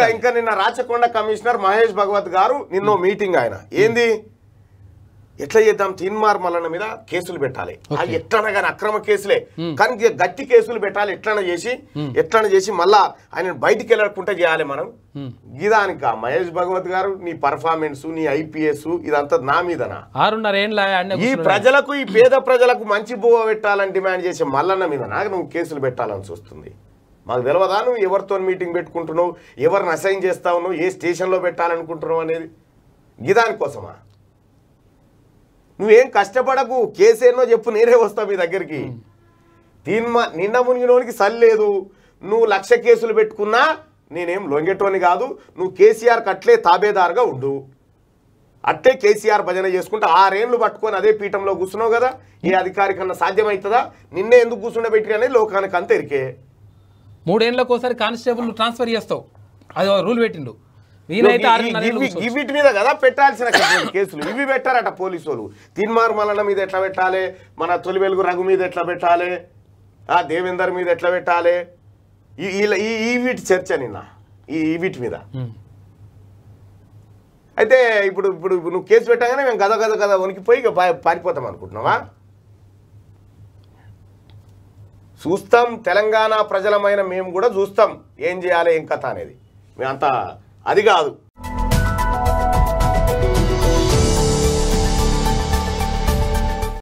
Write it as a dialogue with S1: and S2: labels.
S1: ఇంకా నిన్న రాచకొండ కమిషనర్ మహేష్ భగవత్ గారు నిన్న hmm. మీటింగ్ ఆయన hmm. ఏంది ఎట్లా చేద్దాం తిన్మార్ మల్లన్న మీద కేసులు పెట్టాలి అది ఎట్లనే కానీ అక్రమ కేసులే hmm. కానీ గట్టి కేసులు పెట్టాలి ఎట్లనా చేసి ఎట్లనా చేసి మళ్ళా ఆయన బయటికి వెళ్ళకుండా చేయాలి మనం గీదానిక మహేష్ భగవత్ గారు నీ పర్ఫార్మెన్స్ నీ ఐపీఎస్ ఇదంతా నా మీదనా ఈ ప్రజలకు ఈ పేద ప్రజలకు మంచి బువ పెట్టాలని డిమాండ్ చేసే మల్లన్న మీద నాకు నువ్వు కేసులు పెట్టాలని చూస్తుంది మాకు తెలియదా నువ్వు ఎవరితో మీటింగ్ పెట్టుకుంటున్నావు ఎవరిని అసైన్ చేస్తా ఉన్నావు ఏ స్టేషన్లో పెట్టాలనుకుంటున్నావు అనేది గిదానికోసమా నువ్వేం కష్టపడకు కేసు చెప్పు నేనే వస్తావు మీ దగ్గరికి తీన్మా నిన్న మునిగినోనికి సల్లేదు నువ్వు లక్ష కేసులు పెట్టుకున్నా నేనేం లొంగెటోని కాదు నువ్వు కేసీఆర్కి అట్లే తాబేదారుగా ఉండు అట్టే కేసీఆర్ భజన చేసుకుంటే ఆరేళ్లు పట్టుకొని అదే పీఠంలో కూర్చున్నావు కదా ఏ అధికారికన్నా సాధ్యమవుతుందా నిన్నే ఎందుకు కూర్చుండబెట్టి అనేది లోకానికి అంత ఇరికే మూడేళ్ళకి ఒకసారి కానిస్టేబుల్ ట్రాన్స్ఫర్ చేస్తావు అది రూల్ పెట్టిండు వీటి మీద కదా పెట్టాల్సిన కేసులు ఇవి పెట్టారట పోలీసు వాళ్ళు తిన్మార్ మలన మీద ఎట్లా పెట్టాలి మన తొలి వెలుగు రఘు మీద ఎట్లా పెట్టాలి ఆ దేవేందర్ మీద ఎట్లా పెట్టాలి ఈ వీటి చర్చ నిన్న ఈ వీటి మీద అయితే ఇప్పుడు ఇప్పుడు నువ్వు కేసు పెట్టగానే మేము గద గద గద వణికిపోయి పారిపోతాం అనుకుంటున్నావా చూస్తాం తెలంగాణ ప్రజలమైన మేము కూడా చూస్తాం ఏం చేయాలి ఏం కథ అనేది మేమంతా అది కాదు